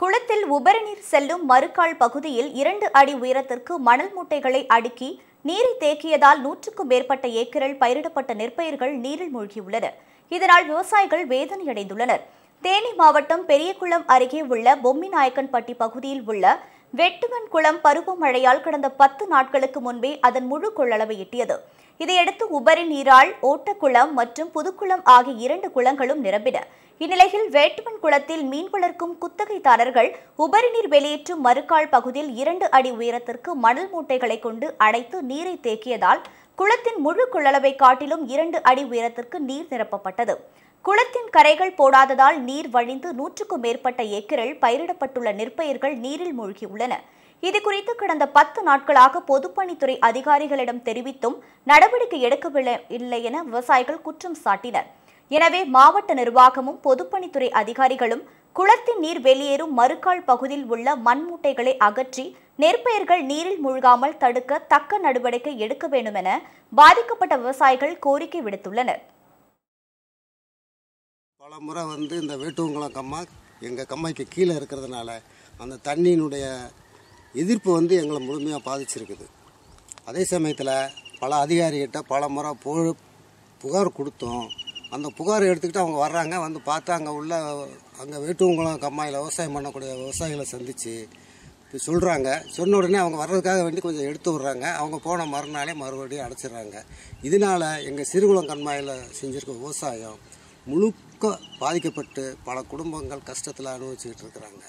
குளத்தில் உபரிநீர் செல்லும் மறுக்கால் பகுதியில் இரண்டு அடி உயரத்திற்கு மணல் மூட்டைகளை அடுக்கி நீரை தேக்கியதால் நூற்றுக்கும் மேற்பட்ட ஏக்கரில் பயிரிடப்பட்ட நெற்பயிர்கள் நீரில் மூழ்கியுள்ளன இதனால் விவசாயிகள் வேதனையடைந்துள்ளனர் தேனி மாவட்டம் பெரியகுளம் அருகே உள்ள பொம்மிநாயக்கன்பட்டி பகுதியில் உள்ள வெட்டுவன் குளம் பருவமழையால் கடந்த பத்து நாட்களுக்கு முன்பே அதன் முழு கொள்ளளவை எட்டியது இதையடுத்து உபரி நீரால் ஓட்டக்குளம் மற்றும் புதுக்குளம் ஆகிய இரண்டு குளங்களும் நிரம்பின இந்நிலையில் வேட்டுவன் குளத்தில் மீன் வளர்க்கும் குத்தகைதாரர்கள் உபரி நீர் வெளியேற்றும் மறுக்கால் பகுதியில் இரண்டு அடி உயரத்திற்கு மணல் மூட்டைகளை கொண்டு அடைத்து நீரை தேக்கியதால் குளத்தின் முழு கொள்ளளவை காட்டிலும் இரண்டு அடி உயரத்திற்கு நீர் நிரப்பப்பட்டது குளத்தின் கரைகள் போடாததால் நீர் வழிந்து நூற்றுக்கும் மேற்பட்ட ஏக்கரில் பயிரிடப்பட்டுள்ள நெற்பயிர்கள் நீரில் மூழ்கியுள்ளன இதுகுறித்து கடந்த பத்து நாட்களாக பொதுப்பணித்துறை அதிகாரிகளிடம் தெரிவித்தும் நடவடிக்கை எடுக்கவில்லை இல்லை என விவசாயிகள் குற்றம் சாட்டினர் எனவே மாவட்ட நிர்வாகமும் பொதுப்பணித்துறை அதிகாரிகளும் குளத்தின் நீர் வெளியேறும் மறுக்கால் பகுதியில் உள்ள மண்மூட்டைகளை அகற்றி நெற்பயிர்கள் நீரில் மூழ்காமல் தடுக்க தக்க நடவடிக்கை எடுக்க வேண்டும் என பாதிக்கப்பட்ட விவசாயிகள் கோரிக்கை விடுத்துள்ளனர் பல முறை வந்து இந்த வேட்டுவங்குளம் கம்மாய் எங்கள் கம்மாய்க்கு கீழே இருக்கிறதுனால அந்த தண்ணியினுடைய எதிர்ப்பு வந்து எங்களை முழுமையாக பாதிச்சிருக்குது அதே சமயத்தில் பல அதிகாரிகிட்ட பல முறை போ புகார் கொடுத்தோம் அந்த புகார் எடுத்துக்கிட்டு அவங்க வர்றாங்க வந்து பார்த்து அங்கே உள்ள அங்கே வேட்டுவங்குளம் கம்மாயில் விவசாயம் பண்ணக்கூடிய விவசாயிகளை சந்தித்து இப்போ சொல்கிறாங்க சொன்ன உடனே அவங்க வர்றதுக்காக வேண்டி கொஞ்சம் எடுத்து விட்றாங்க அவங்க போன மறுநாளே மறுபடியும் அடைச்சிடுறாங்க இதனால் எங்கள் சிறுகுளம் கண்மாயில் செஞ்சுருக்க விவசாயம் முழு பாதிக்கப்பட்டு பல குடும்பங்கள் கஷ்டத்தில் அனுபவிச்சுக்கிட்டு இருக்கிறாங்க